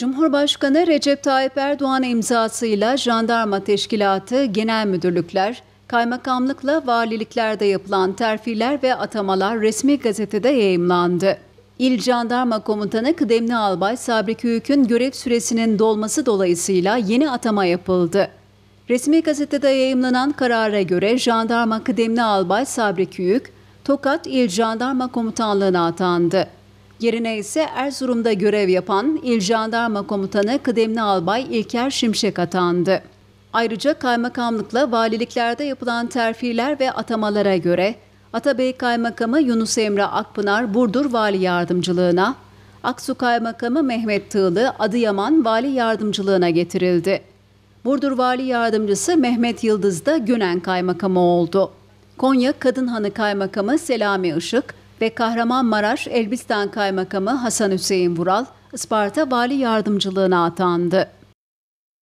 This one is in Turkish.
Cumhurbaşkanı Recep Tayyip Erdoğan imzasıyla Jandarma Teşkilatı, genel müdürlükler, kaymakamlıkla valiliklerde yapılan terfiler ve atamalar resmi gazetede yayımlandı. İl Jandarma Komutanı Kıdemli Albay Sabri Küyük'ün görev süresinin dolması dolayısıyla yeni atama yapıldı. Resmi gazetede yayımlanan karara göre Jandarma Kıdemli Albay Sabri Küyük, Tokat İl Jandarma Komutanlığı'na atandı. Yerine ise Erzurum'da görev yapan İl Jandarma Komutanı Kıdemli Albay İlker Şimşek atandı. Ayrıca kaymakamlıkla valiliklerde yapılan terfiler ve atamalara göre Atabey Kaymakamı Yunus Emre Akpınar Burdur Vali Yardımcılığına, Aksu Kaymakamı Mehmet Tığlı Adıyaman Vali Yardımcılığına getirildi. Burdur Vali Yardımcısı Mehmet Yıldız da Günen Kaymakamı oldu. Konya Kadın Hanı Kaymakamı Selami Işık, ve Kahramanmaraş Elbistan Kaymakamı Hasan Hüseyin Vural, Isparta Vali Yardımcılığına atandı.